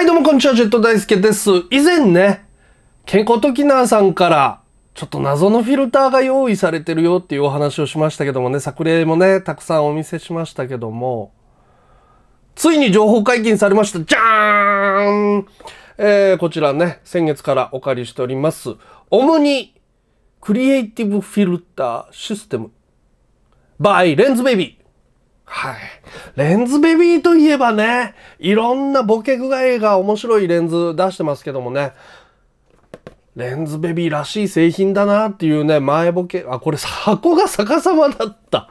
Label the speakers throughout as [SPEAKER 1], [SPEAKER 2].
[SPEAKER 1] はいどうもこんにちは、ジェット大輔です。以前ね、健康トキナーさんから、ちょっと謎のフィルターが用意されてるよっていうお話をしましたけどもね、作例もね、たくさんお見せしましたけども、ついに情報解禁されました。じゃーんえー、こちらね、先月からお借りしております、オムニクリエイティブフィルターシステム by レンズベイビー。はい。レンズベビーといえばね、いろんなボケ具合が面白いレンズ出してますけどもね、レンズベビーらしい製品だなっていうね、前ボケ、あ、これ箱が逆さまだった。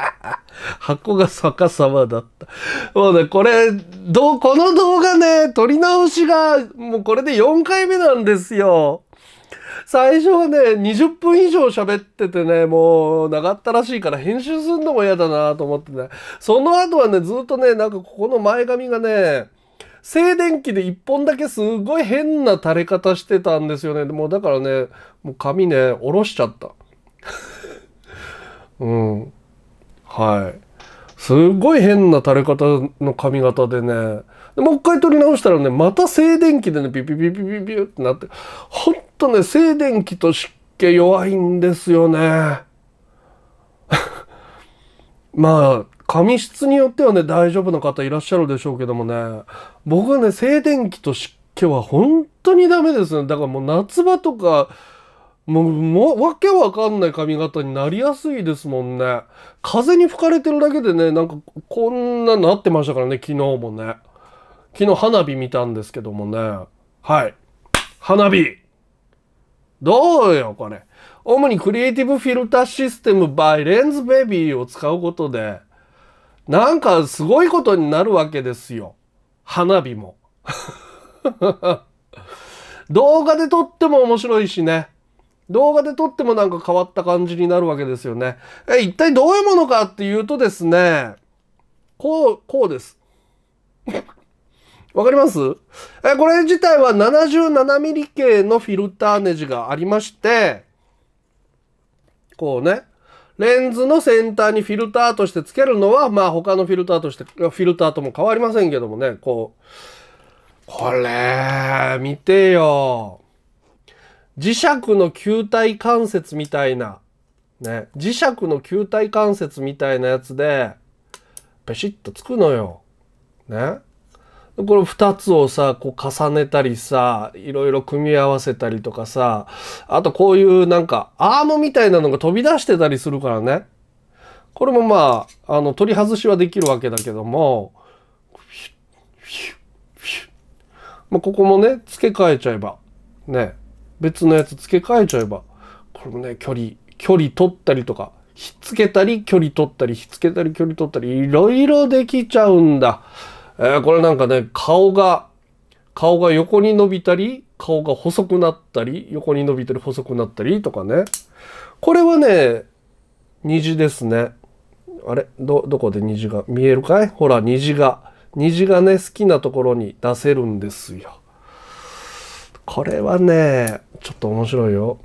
[SPEAKER 1] 箱が逆さまだった。もうね、これ、どう、この動画ね、撮り直しが、もうこれで4回目なんですよ。最初はね、20分以上喋っててね、もう長ったらしいから編集すんのも嫌だなと思ってね。その後はね、ずっとね、なんかここの前髪がね、静電気で一本だけすごい変な垂れ方してたんですよね。もうだからね、もう髪ね、下ろしちゃった。うん。はい。すごい変な垂れ方の髪型でね。もう一回撮り直したらね、また静電気でね、ピピピピピピってなって、本っとね、静電気と湿気弱いんですよね。まあ、髪質によってはね、大丈夫な方いらっしゃるでしょうけどもね、僕はね、静電気と湿気は本当にダメですね。だからもう夏場とか、もう、もう、わけわかんない髪型になりやすいですもんね。風に吹かれてるだけでね、なんか、こんななってましたからね、昨日もね。昨日花火見たんですけどもね。はい。花火どうよ、これ。主にクリエイティブフィルターシステム by レンズベビーを使うことで、なんかすごいことになるわけですよ。花火も。動画で撮っても面白いしね。動画で撮ってもなんか変わった感じになるわけですよね。え、一体どういうものかっていうとですね、こう、こうです。わかりますえ、これ自体は 77mm 系のフィルターネジがありまして、こうね、レンズの先端にフィルターとしてつけるのは、まあ他のフィルターとして、フィルターとも変わりませんけどもね、こう。これ、見てよ。磁石の球体関節みたいな、ね、磁石の球体関節みたいなやつで、ペシッとつくのよ。ね。この2つをさ、こう重ねたりさ、いろいろ組み合わせたりとかさ、あとこういうなんかアームみたいなのが飛び出してたりするからね。これもまあ、あの、取り外しはできるわけだけども、まあ、ここもね、付け替えちゃえば、ね、別のやつ付け替えちゃえば、これもね、距離、距離取ったりとか、ひっつけたり、距離取ったり、ひっつけたり、距離取ったり、いろいろできちゃうんだ。えー、これなんかね、顔が、顔が横に伸びたり、顔が細くなったり、横に伸びたり細くなったりとかね。これはね、虹ですね。あれど、どこで虹が見えるかいほら、虹が。虹がね、好きなところに出せるんですよ。これはね、ちょっと面白いよ。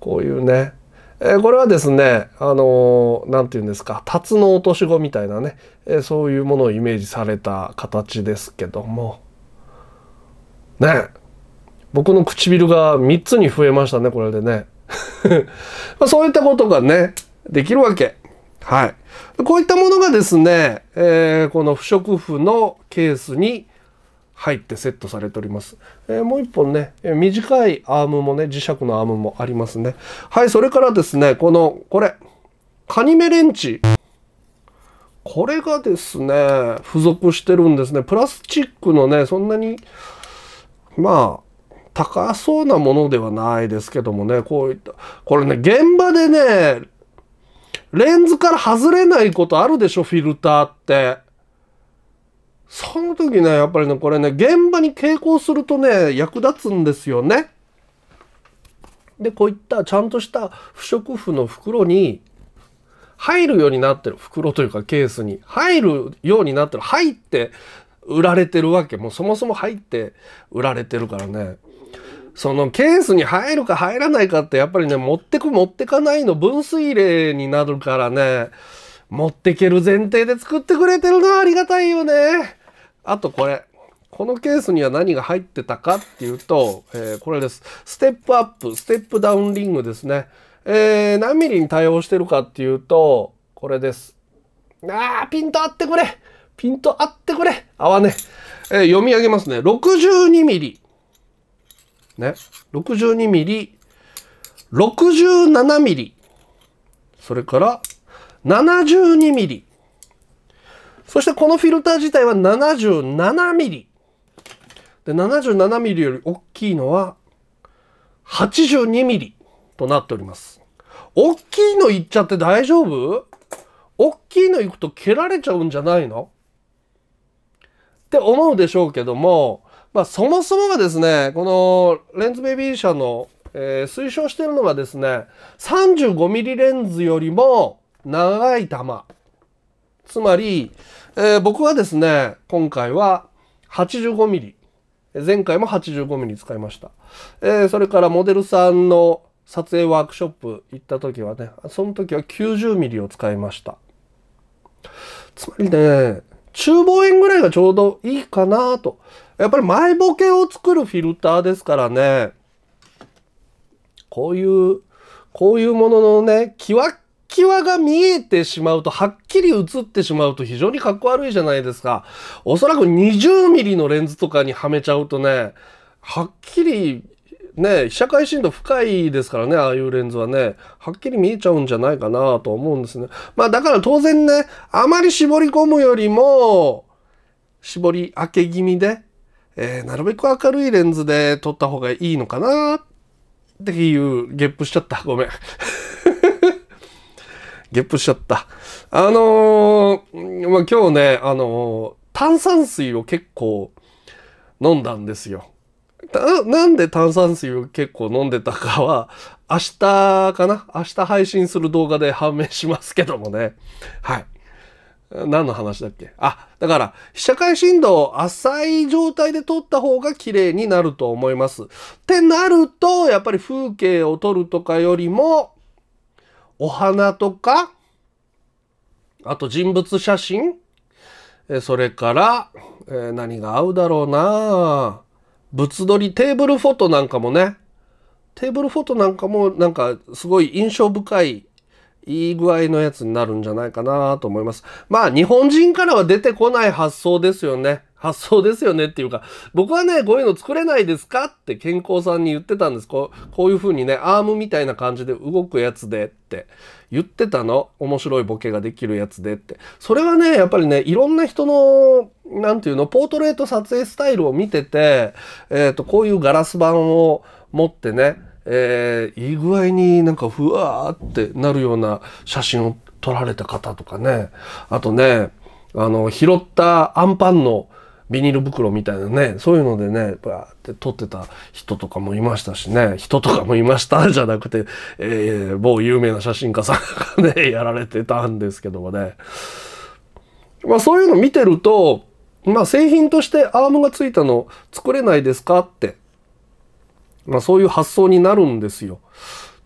[SPEAKER 1] こういうね、えこれはですね、あの何、て言うんですか、辰の落とし子みたいなね、えそういうものをイメージされた形ですけども、ね、僕の唇が3つに増えましたね、これでね。まあ、そういったことがね、できるわけ。はい。こういったものがですね、えー、この不織布のケースに、入ってセットされております。えー、もう一本ね、短いアームもね、磁石のアームもありますね。はい、それからですね、この、これ、カニメレンチ。これがですね、付属してるんですね。プラスチックのね、そんなに、まあ、高そうなものではないですけどもね、こういった、これね、現場でね、レンズから外れないことあるでしょ、フィルターって。その時ね、やっぱりね、これね、現場に傾向するとね、役立つんですよね。で、こういったちゃんとした不織布の袋に入るようになってる。袋というかケースに入るようになってる。入って売られてるわけ。もうそもそも入って売られてるからね。そのケースに入るか入らないかってやっぱりね、持ってく持ってかないの分水嶺になるからね。持ってける前提で作ってくれてるのありがたいよね。あとこれ。このケースには何が入ってたかっていうと、えー、これです。ステップアップ、ステップダウンリングですね。えー、何ミリに対応してるかっていうと、これです。あー、ピント合ってくれピント合ってくれ合わね。えー、読み上げますね。62ミリ。ね。62ミリ。67ミリ。それから72ミリ。そしてこのフィルター自体は77ミリ。で、77ミリより大きいのは82ミリとなっております。大きいのいっちゃって大丈夫大きいのいくと蹴られちゃうんじゃないのって思うでしょうけども、まあそもそもがですね、このレンズベビー社の、えー、推奨してるのがですね、35ミリレンズよりも長い球。つまり、えー、僕はですね、今回は 85mm。前回も 85mm 使いました。えー、それからモデルさんの撮影ワークショップ行った時はね、その時は 90mm を使いました。つまりね、中望遠ぐらいがちょうどいいかなと。やっぱり前ボケを作るフィルターですからね、こういう、こういうもののね、キワッ際が見えてしまうと、はっきり映ってしまうと非常にかっこ悪いじゃないですか。おそらく20ミリのレンズとかにはめちゃうとね、はっきりね、写界深度深いですからね、ああいうレンズはね、はっきり見えちゃうんじゃないかなと思うんですね。まあだから当然ね、あまり絞り込むよりも、絞り明け気味で、えー、なるべく明るいレンズで撮った方がいいのかなっていうゲップしちゃった。ごめん。ゲップしちゃった。あのー、まあ、今日ね、あのー、炭酸水を結構飲んだんですよ。なんで炭酸水を結構飲んでたかは、明日かな明日配信する動画で判明しますけどもね。はい。何の話だっけあ、だから、被写界振動を浅い状態で撮った方が綺麗になると思います。ってなると、やっぱり風景を撮るとかよりも、お花とか、あと人物写真、えそれから、え何が合うだろうな物撮りテーブルフォトなんかもね、テーブルフォトなんかもなんかすごい印象深いいい具合のやつになるんじゃないかなと思います。まあ日本人からは出てこない発想ですよね。発想ですよねっていうか、僕はね、こういうの作れないですかって健康さんに言ってたんです。こうこういう風にね、アームみたいな感じで動くやつでって言ってたの。面白いボケができるやつでって。それはね、やっぱりね、いろんな人の、なんていうの、ポートレート撮影スタイルを見てて、えっ、ー、と、こういうガラス板を持ってね、えー、いい具合になんかふわーってなるような写真を撮られた方とかね。あとね、あの、拾ったアンパンのビニール袋みたいなね、そういうのでね、バーって撮ってた人とかもいましたしね、人とかもいました じゃなくて、えー、某有名な写真家さんがね、やられてたんですけどもね。まあそういうの見てると、まあ製品としてアームがついたの作れないですかって、まあそういう発想になるんですよ。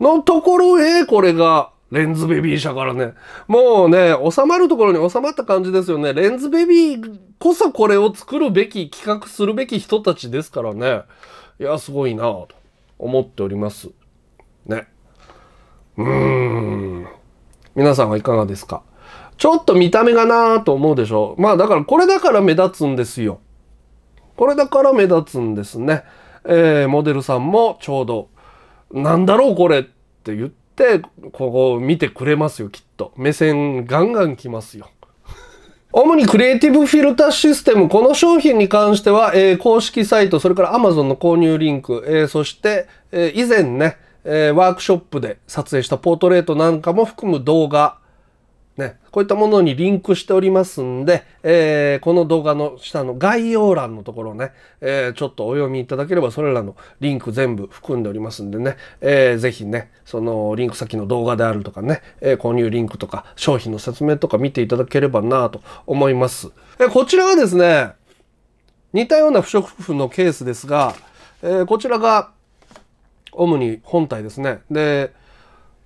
[SPEAKER 1] のところへ、これが、レンズベビー社からね、もうね、収まるところに収まった感じですよね。レンズベビーこそこれを作るべき、企画するべき人たちですからね。いや、すごいなと思っております。ね。うーん。皆さんはいかがですかちょっと見た目がなぁと思うでしょう。まあだからこれだから目立つんですよ。これだから目立つんですね。えー、モデルさんもちょうど、なんだろうこれって言って、ここ見てくれますよ、きっと。目線ガンガン来ますよ。主にクリエイティブフィルターシステム、この商品に関しては、えー、公式サイト、それから Amazon の購入リンク、えー、そして、えー、以前ね、えー、ワークショップで撮影したポートレートなんかも含む動画、ね、こういったものにリンクしておりますんで、えー、この動画の下の概要欄のところね、えー、ちょっとお読みいただければそれらのリンク全部含んでおりますんでね、えー、ぜひね、そのリンク先の動画であるとかね、えー、購入リンクとか商品の説明とか見ていただければなと思います。えこちらがですね、似たような不織布のケースですが、えー、こちらが主に本体ですね。で、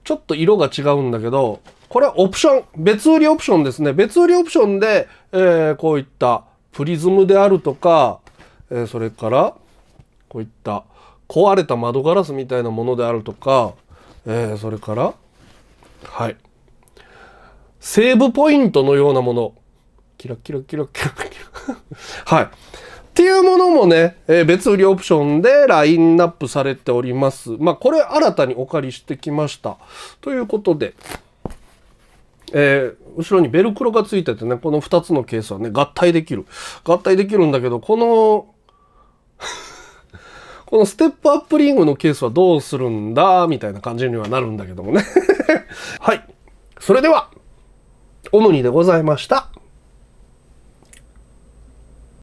[SPEAKER 1] ちょっと色が違うんだけど、これはオプション。別売りオプションですね。別売りオプションで、えー、こういったプリズムであるとか、えー、それから、こういった壊れた窓ガラスみたいなものであるとか、えー、それから、はい。セーブポイントのようなもの。キラキラキラキラキラ はい。っていうものもね、えー、別売りオプションでラインナップされております。まあ、これ新たにお借りしてきました。ということで、えー、後ろにベルクロがついててねこの2つのケースはね合体できる合体できるんだけどこの このステップアップリングのケースはどうするんだみたいな感じにはなるんだけどもね はいそれではオムニでございました